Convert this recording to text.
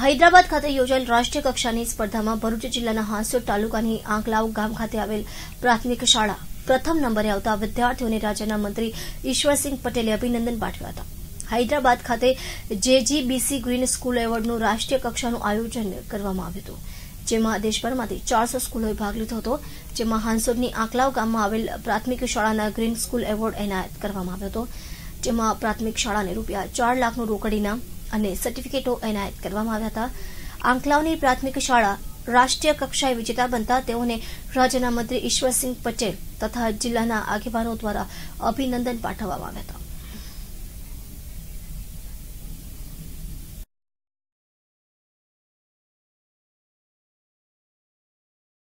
હૈદરાબાદ ખાતે યોજાયેલ રાષ્ટ્રીય કક્ષાની સ્પર્ધામાં ભરૂચ જિલ્લાના હાંસોટ તાલુકાની આંકલાવ ગામ ખાતે આવેલ પ્રાથમિક શાળા પ્રથમ નંબરે આવતા વિદ્યાર્થીઓને રાજ્યના મંત્રી ઈશ્વરસિંહ પટેલે અભિનંદન પાઠવ્યા હતા હૈદરાબાદ ખાતે જેજીબીસી ગ્રીન સ્કૂલ એવોર્ડનું રાષ્ટ્રીય કક્ષાનું આયોજન કરવામાં આવ્યું હતું જેમાં દેશભરમાંથી ચારસો સ્કૂલોએ ભાગ લીધો હતો જેમાં હાંસોટની આંકલાવ ગામમાં આવેલ પ્રાથમિક શાળાના ગ્રીન સ્કૂલ એવોર્ડ એનાયત કરવામાં આવ્યો હતો જેમાં પ્રાથમિક શાળાને રૂપિયા ચાર લાખનું રોકડ ઇનામ અને સર્ટિફિકેટો એનાયત કરવામાં આવ્યા હતા આંકલાવની પ્રાથમિક શાળા રાષ્ટ્રીય કક્ષાએ વિજેતા બનતા તેઓને રાજ્યના મંત્રી ઈશ્વરસિંહ પટેલ તથા જિલ્લાના આગેવાનો દ્વારા અભિનંદન પાઠવવામાં આવ્યા હતા